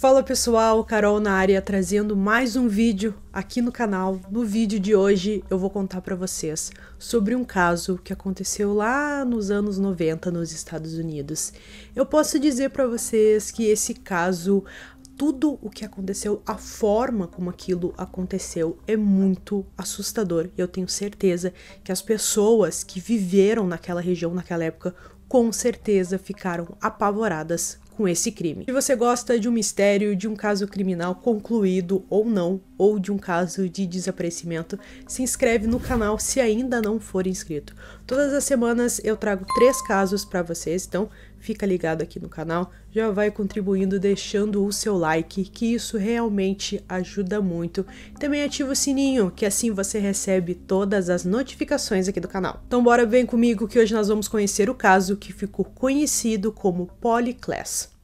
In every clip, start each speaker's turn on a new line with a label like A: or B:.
A: Fala pessoal, Carol na área trazendo mais um vídeo aqui no canal. No vídeo de hoje eu vou contar para vocês sobre um caso que aconteceu lá nos anos 90 nos Estados Unidos. Eu posso dizer para vocês que esse caso tudo o que aconteceu, a forma como aquilo aconteceu é muito assustador. E Eu tenho certeza que as pessoas que viveram naquela região naquela época com certeza ficaram apavoradas com esse crime. Se você gosta de um mistério, de um caso criminal concluído ou não, ou de um caso de desaparecimento, se inscreve no canal se ainda não for inscrito. Todas as semanas eu trago três casos para vocês, então fica ligado aqui no canal, já vai contribuindo deixando o seu like, que isso realmente ajuda muito. Também ativa o sininho, que assim você recebe todas as notificações aqui do canal. Então bora vem comigo que hoje nós vamos conhecer o caso que ficou conhecido como Polyclass.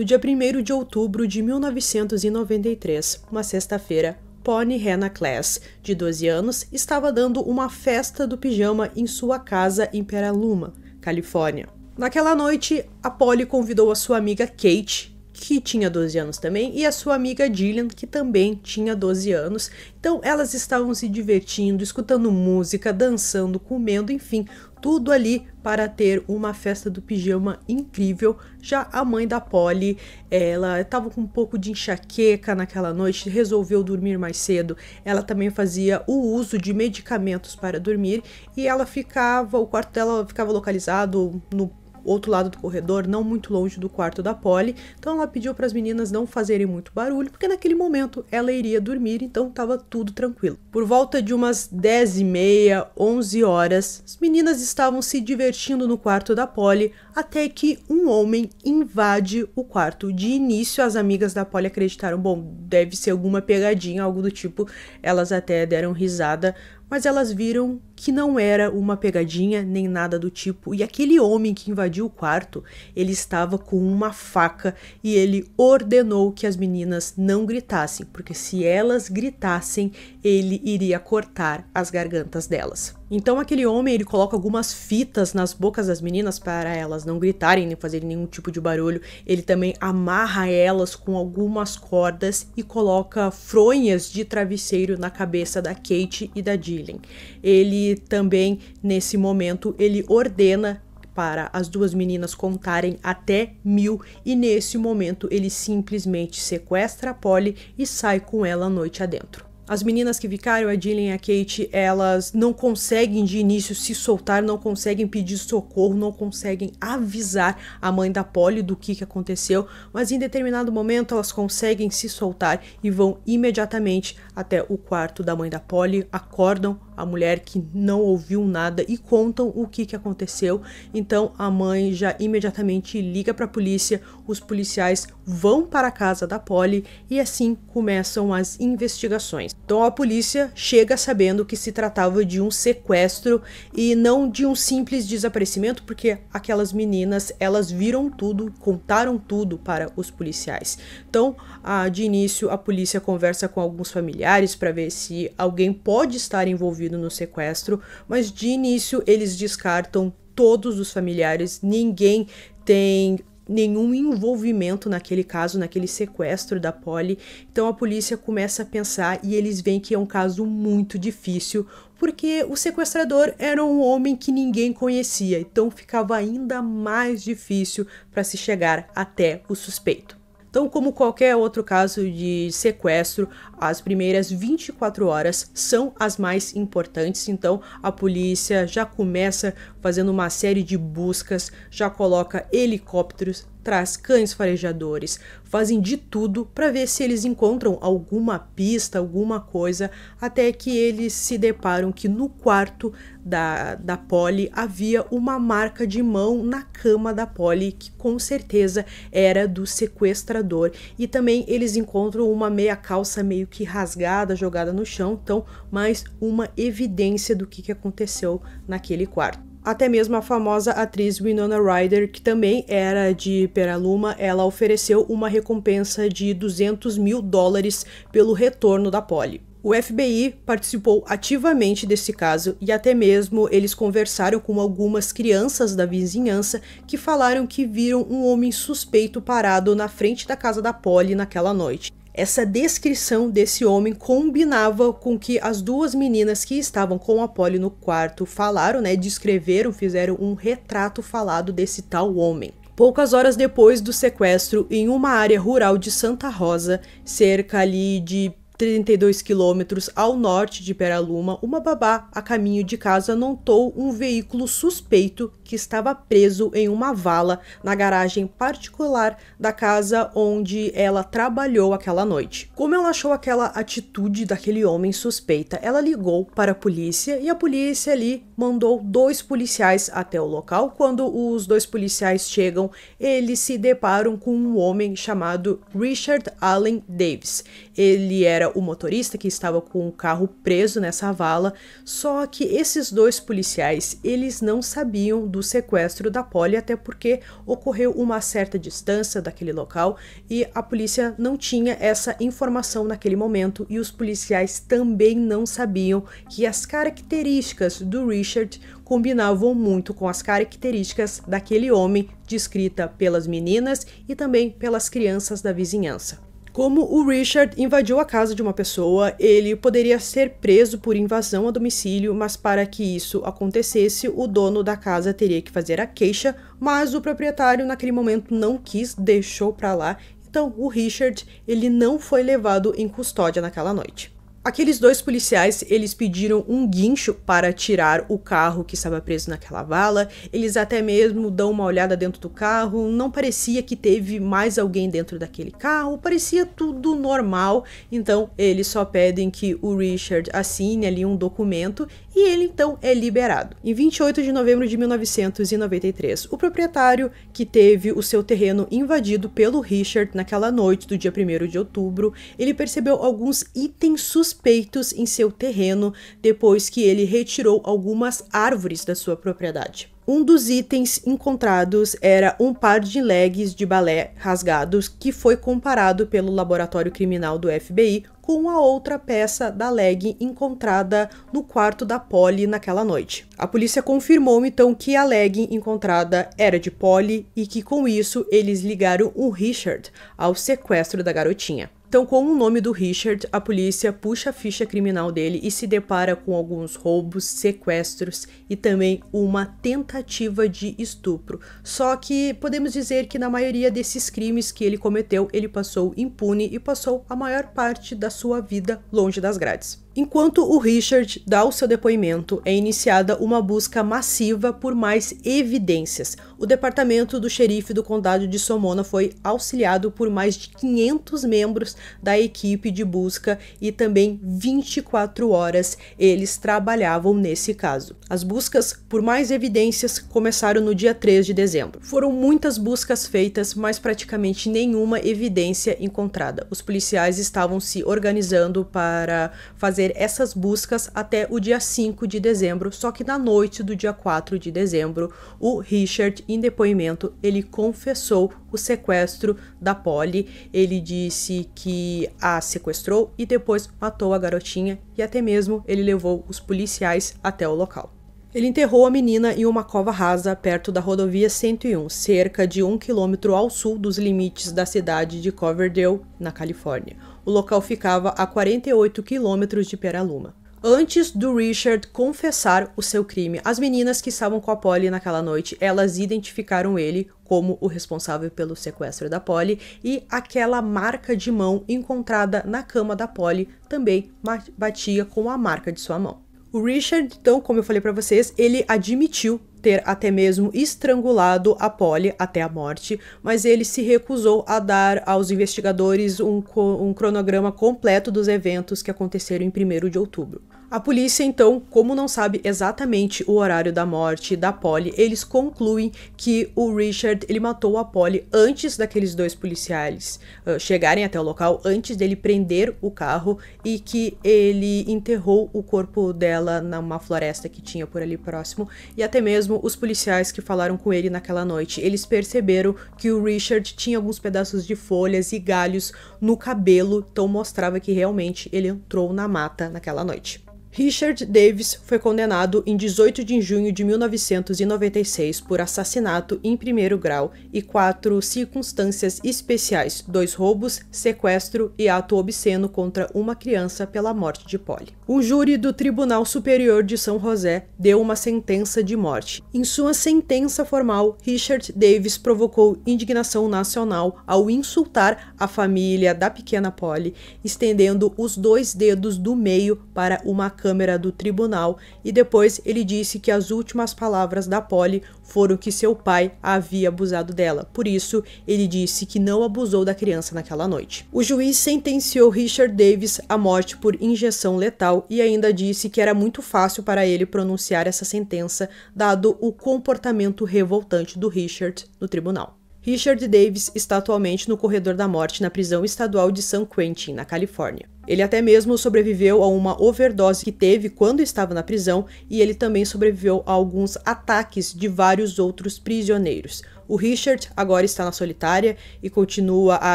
A: No dia 1 de outubro de 1993, uma sexta-feira, Pony Hannah Class, de 12 anos, estava dando uma festa do pijama em sua casa em Peraluma, Califórnia. Naquela noite, a Polly convidou a sua amiga Kate, que tinha 12 anos também, e a sua amiga Gillian, que também tinha 12 anos. Então elas estavam se divertindo, escutando música, dançando, comendo, enfim, tudo ali para ter uma festa do pijama incrível. Já a mãe da Polly, ela estava com um pouco de enxaqueca naquela noite, resolveu dormir mais cedo. Ela também fazia o uso de medicamentos para dormir e ela ficava, o quarto dela ficava localizado no outro lado do corredor, não muito longe do quarto da Polly. Então ela pediu para as meninas não fazerem muito barulho, porque naquele momento ela iria dormir, então estava tudo tranquilo. Por volta de umas 10 e meia, 11 horas, as meninas estavam se divertindo no quarto da Polly, até que um homem invade o quarto. De início, as amigas da Polly acreditaram, bom, deve ser alguma pegadinha, algo do tipo. Elas até deram risada, mas elas viram que não era uma pegadinha nem nada do tipo. E aquele homem que invadiu o quarto, ele estava com uma faca e ele ordenou que as meninas não gritassem, porque se elas gritassem, ele iria cortar as gargantas delas. Então aquele homem, ele coloca algumas fitas nas bocas das meninas para elas não gritarem nem fazerem nenhum tipo de barulho. Ele também amarra elas com algumas cordas e coloca fronhas de travesseiro na cabeça da Kate e da Dylan. Ele também nesse momento ele ordena para as duas meninas contarem até mil e nesse momento ele simplesmente sequestra a Polly e sai com ela à noite adentro. As meninas que ficaram, a Jillian e a Kate, elas não conseguem de início se soltar, não conseguem pedir socorro, não conseguem avisar a mãe da Polly do que, que aconteceu, mas em determinado momento elas conseguem se soltar e vão imediatamente até o quarto da mãe da Polly, acordam a mulher que não ouviu nada e contam o que, que aconteceu. Então a mãe já imediatamente liga para a polícia, os policiais vão para a casa da Polly e assim começam as investigações. Então a polícia chega sabendo que se tratava de um sequestro e não de um simples desaparecimento, porque aquelas meninas elas viram tudo, contaram tudo para os policiais. Então, a, de início, a polícia conversa com alguns familiares para ver se alguém pode estar envolvido envolvido no sequestro, mas de início eles descartam todos os familiares, ninguém tem nenhum envolvimento naquele caso, naquele sequestro da Polly. Então a polícia começa a pensar e eles veem que é um caso muito difícil, porque o sequestrador era um homem que ninguém conhecia, então ficava ainda mais difícil para se chegar até o suspeito. Então, como qualquer outro caso de sequestro, as primeiras 24 horas são as mais importantes. Então, a polícia já começa fazendo uma série de buscas, já coloca helicópteros traz cães farejadores, fazem de tudo para ver se eles encontram alguma pista, alguma coisa, até que eles se deparam que no quarto da, da Polly havia uma marca de mão na cama da Polly, que com certeza era do sequestrador. E também eles encontram uma meia calça meio que rasgada, jogada no chão, então mais uma evidência do que, que aconteceu naquele quarto. Até mesmo a famosa atriz Winona Ryder, que também era de Peraluma, ela ofereceu uma recompensa de 200 mil dólares pelo retorno da Polly. O FBI participou ativamente desse caso e até mesmo eles conversaram com algumas crianças da vizinhança que falaram que viram um homem suspeito parado na frente da casa da Polly naquela noite. Essa descrição desse homem combinava com que as duas meninas que estavam com a Polly no quarto falaram, né? Descreveram, fizeram um retrato falado desse tal homem. Poucas horas depois do sequestro, em uma área rural de Santa Rosa, cerca ali de 32 quilômetros ao norte de Peraluma, uma babá a caminho de casa notou um veículo suspeito que estava preso em uma vala na garagem particular da casa onde ela trabalhou aquela noite. Como ela achou aquela atitude daquele homem suspeita, ela ligou para a polícia e a polícia ali mandou dois policiais até o local. Quando os dois policiais chegam, eles se deparam com um homem chamado Richard Allen Davis. Ele era o motorista que estava com o carro preso nessa vala, só que esses dois policiais, eles não sabiam do do sequestro da Polly, até porque ocorreu uma certa distância daquele local e a polícia não tinha essa informação naquele momento e os policiais também não sabiam que as características do Richard combinavam muito com as características daquele homem descrita pelas meninas e também pelas crianças da vizinhança. Como o Richard invadiu a casa de uma pessoa, ele poderia ser preso por invasão a domicílio, mas para que isso acontecesse, o dono da casa teria que fazer a queixa, mas o proprietário naquele momento não quis, deixou para lá. Então, o Richard, ele não foi levado em custódia naquela noite. Aqueles dois policiais, eles pediram um guincho para tirar o carro que estava preso naquela vala. Eles até mesmo dão uma olhada dentro do carro, não parecia que teve mais alguém dentro daquele carro, parecia tudo normal. Então, eles só pedem que o Richard assine ali um documento e ele então é liberado. Em 28 de novembro de 1993, o proprietário que teve o seu terreno invadido pelo Richard naquela noite do dia 1 de outubro, ele percebeu alguns itens suspeitos em seu terreno depois que ele retirou algumas árvores da sua propriedade. Um dos itens encontrados era um par de legs de balé rasgados que foi comparado pelo laboratório criminal do FBI com a outra peça da leg encontrada no quarto da Polly naquela noite. A polícia confirmou então que a leg encontrada era de Polly e que com isso eles ligaram o Richard ao sequestro da garotinha. Então, com o nome do Richard, a polícia puxa a ficha criminal dele e se depara com alguns roubos, sequestros e também uma tentativa de estupro. Só que podemos dizer que na maioria desses crimes que ele cometeu, ele passou impune e passou a maior parte da sua vida longe das grades. Enquanto o Richard dá o seu depoimento, é iniciada uma busca massiva por mais evidências. O departamento do xerife do condado de Somona foi auxiliado por mais de 500 membros da equipe de busca e também 24 horas eles trabalhavam nesse caso. As buscas por mais evidências começaram no dia 3 de dezembro. Foram muitas buscas feitas, mas praticamente nenhuma evidência encontrada. Os policiais estavam se organizando para fazer fazer essas buscas até o dia 5 de dezembro, só que na noite do dia 4 de dezembro, o Richard, em depoimento, ele confessou o sequestro da Polly. Ele disse que a sequestrou e depois matou a garotinha e até mesmo ele levou os policiais até o local. Ele enterrou a menina em uma cova rasa perto da rodovia 101, cerca de um quilômetro ao sul dos limites da cidade de Coverdale, na Califórnia. O local ficava a 48 quilômetros de Peraluma. Antes do Richard confessar o seu crime, as meninas que estavam com a Polly naquela noite, elas identificaram ele como o responsável pelo sequestro da Polly e aquela marca de mão encontrada na cama da Polly também batia com a marca de sua mão. O Richard, então, como eu falei para vocês, ele admitiu ter até mesmo estrangulado a Polly até a morte, mas ele se recusou a dar aos investigadores um, um cronograma completo dos eventos que aconteceram em 1 de outubro. A polícia, então, como não sabe exatamente o horário da morte da Polly, eles concluem que o Richard ele matou a Polly antes daqueles dois policiais uh, chegarem até o local, antes dele prender o carro e que ele enterrou o corpo dela numa floresta que tinha por ali próximo. E até mesmo os policiais que falaram com ele naquela noite, eles perceberam que o Richard tinha alguns pedaços de folhas e galhos no cabelo, então mostrava que realmente ele entrou na mata naquela noite. Richard Davis foi condenado em 18 de junho de 1996 por assassinato em primeiro grau e quatro circunstâncias especiais: dois roubos, sequestro e ato obsceno contra uma criança pela morte de Polly. Um júri do Tribunal Superior de São José deu uma sentença de morte. Em sua sentença formal, Richard Davis provocou indignação nacional ao insultar a família da pequena Polly, estendendo os dois dedos do meio para uma Câmara do Tribunal e depois ele disse que as últimas palavras da Polly foram que seu pai havia abusado dela. Por isso, ele disse que não abusou da criança naquela noite. O juiz sentenciou Richard Davis à morte por injeção letal e ainda disse que era muito fácil para ele pronunciar essa sentença, dado o comportamento revoltante do Richard no tribunal. Richard Davis está atualmente no corredor da morte na prisão estadual de San Quentin, na Califórnia. Ele até mesmo sobreviveu a uma overdose que teve quando estava na prisão e ele também sobreviveu a alguns ataques de vários outros prisioneiros, o Richard agora está na solitária e continua a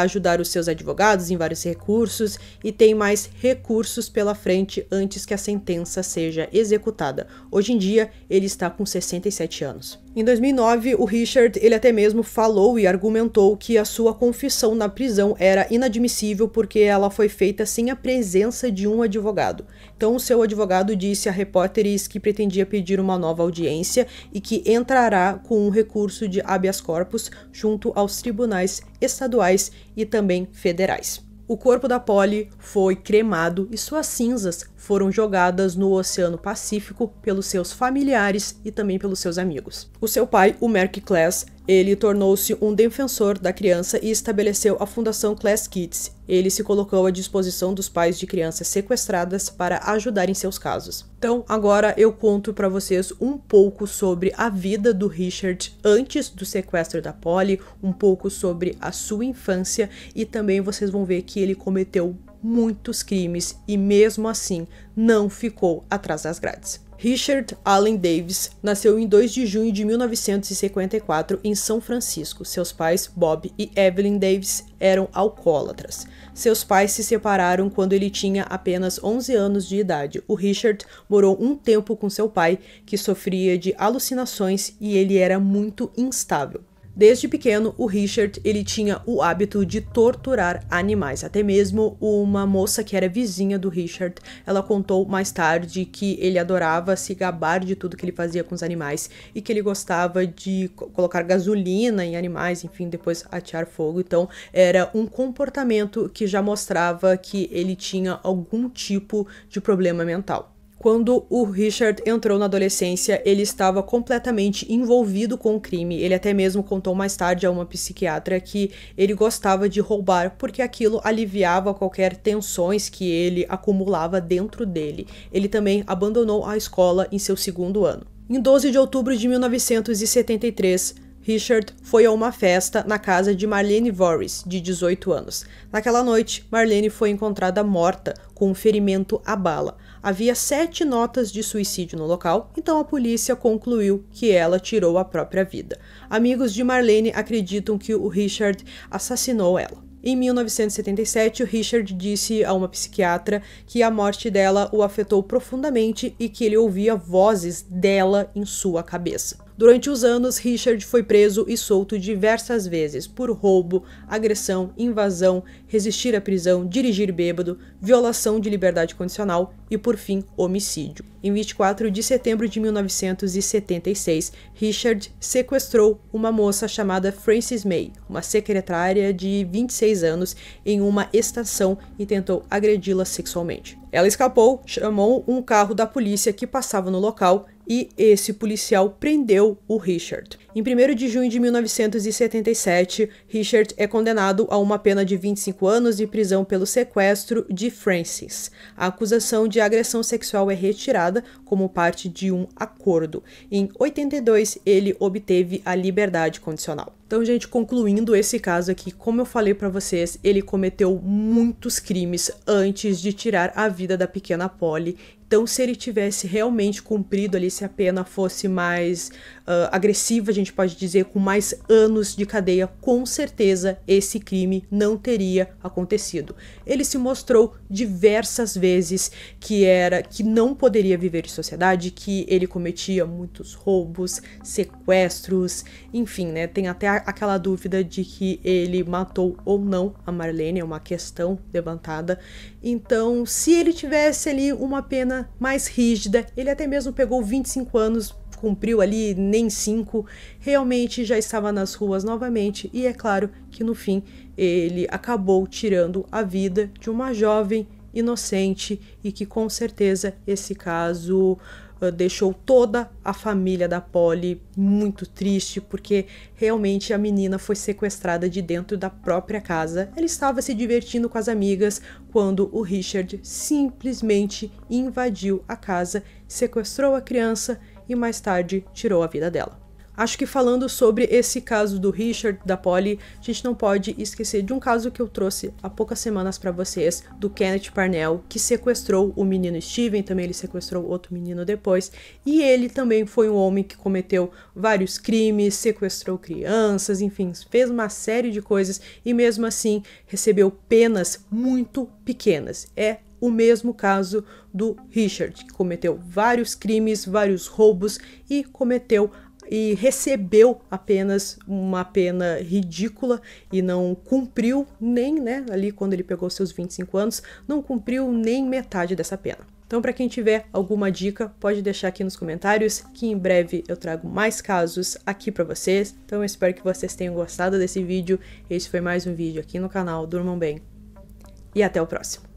A: ajudar os seus advogados em vários recursos e tem mais recursos pela frente antes que a sentença seja executada. Hoje em dia, ele está com 67 anos. Em 2009, o Richard, ele até mesmo falou e argumentou que a sua confissão na prisão era inadmissível porque ela foi feita sem a presença de um advogado. Então, seu advogado disse a repórteres que pretendia pedir uma nova audiência e que entrará com um recurso de habeas corpus junto aos tribunais estaduais e também federais. O corpo da Polly foi cremado e suas cinzas foram jogadas no Oceano Pacífico pelos seus familiares e também pelos seus amigos. O seu pai, o Merck Class, ele tornou-se um defensor da criança e estabeleceu a Fundação Class Kids. Ele se colocou à disposição dos pais de crianças sequestradas para ajudar em seus casos. Então, agora eu conto para vocês um pouco sobre a vida do Richard antes do sequestro da Polly, um pouco sobre a sua infância e também vocês vão ver que ele cometeu muitos crimes e mesmo assim não ficou atrás das grades. Richard Allen Davis nasceu em 2 de junho de 1954 em São Francisco. Seus pais, Bob e Evelyn Davis, eram alcoólatras. Seus pais se separaram quando ele tinha apenas 11 anos de idade. O Richard morou um tempo com seu pai, que sofria de alucinações e ele era muito instável. Desde pequeno, o Richard ele tinha o hábito de torturar animais. Até mesmo uma moça que era vizinha do Richard, ela contou mais tarde que ele adorava se gabar de tudo que ele fazia com os animais e que ele gostava de colocar gasolina em animais, enfim, depois atear fogo. Então, era um comportamento que já mostrava que ele tinha algum tipo de problema mental. Quando o Richard entrou na adolescência, ele estava completamente envolvido com o crime. Ele até mesmo contou mais tarde a uma psiquiatra que ele gostava de roubar porque aquilo aliviava qualquer tensões que ele acumulava dentro dele. Ele também abandonou a escola em seu segundo ano. Em 12 de outubro de 1973, Richard foi a uma festa na casa de Marlene Voris, de 18 anos. Naquela noite, Marlene foi encontrada morta com um ferimento à bala. Havia sete notas de suicídio no local, então a polícia concluiu que ela tirou a própria vida. Amigos de Marlene acreditam que o Richard assassinou ela. Em 1977, o Richard disse a uma psiquiatra que a morte dela o afetou profundamente e que ele ouvia vozes dela em sua cabeça. Durante os anos, Richard foi preso e solto diversas vezes por roubo, agressão, invasão, resistir à prisão, dirigir bêbado, violação de liberdade condicional e, por fim, homicídio. Em 24 de setembro de 1976, Richard sequestrou uma moça chamada Frances May, uma secretária de 26 anos, em uma estação e tentou agredi-la sexualmente. Ela escapou, chamou um carro da polícia que passava no local e esse policial prendeu o Richard. Em 1 de junho de 1977, Richard é condenado a uma pena de 25 anos de prisão pelo sequestro de Francis. A acusação de agressão sexual é retirada como parte de um acordo. Em 82, ele obteve a liberdade condicional. Então, gente, concluindo esse caso aqui, como eu falei para vocês, ele cometeu muitos crimes antes de tirar a vida da pequena Polly então, se ele tivesse realmente cumprido ali, se a pena fosse mais uh, agressiva, a gente pode dizer, com mais anos de cadeia, com certeza esse crime não teria acontecido. Ele se mostrou diversas vezes que era que não poderia viver em sociedade, que ele cometia muitos roubos, sequestros, enfim, né? Tem até aquela dúvida de que ele matou ou não a Marlene, é uma questão levantada. Então, se ele tivesse ali uma pena mais rígida. Ele até mesmo pegou 25 anos, cumpriu ali nem 5, realmente já estava nas ruas novamente e é claro que no fim ele acabou tirando a vida de uma jovem inocente e que com certeza esse caso ah, deixou toda a família da Polly muito triste, porque realmente a menina foi sequestrada de dentro da própria casa. Ela estava se divertindo com as amigas quando o Richard simplesmente invadiu a casa, sequestrou a criança e mais tarde tirou a vida dela. Acho que falando sobre esse caso do Richard, da Polly, a gente não pode esquecer de um caso que eu trouxe há poucas semanas para vocês, do Kenneth Parnell, que sequestrou o menino Steven, também ele sequestrou outro menino depois, e ele também foi um homem que cometeu vários crimes, sequestrou crianças, enfim, fez uma série de coisas e mesmo assim recebeu penas muito pequenas. É o mesmo caso do Richard, que cometeu vários crimes, vários roubos e cometeu e recebeu apenas uma pena ridícula e não cumpriu nem, né, ali quando ele pegou seus 25 anos, não cumpriu nem metade dessa pena. Então, para quem tiver alguma dica, pode deixar aqui nos comentários, que em breve eu trago mais casos aqui para vocês. Então, eu espero que vocês tenham gostado desse vídeo. Esse foi mais um vídeo aqui no canal. Durmam bem e até o próximo.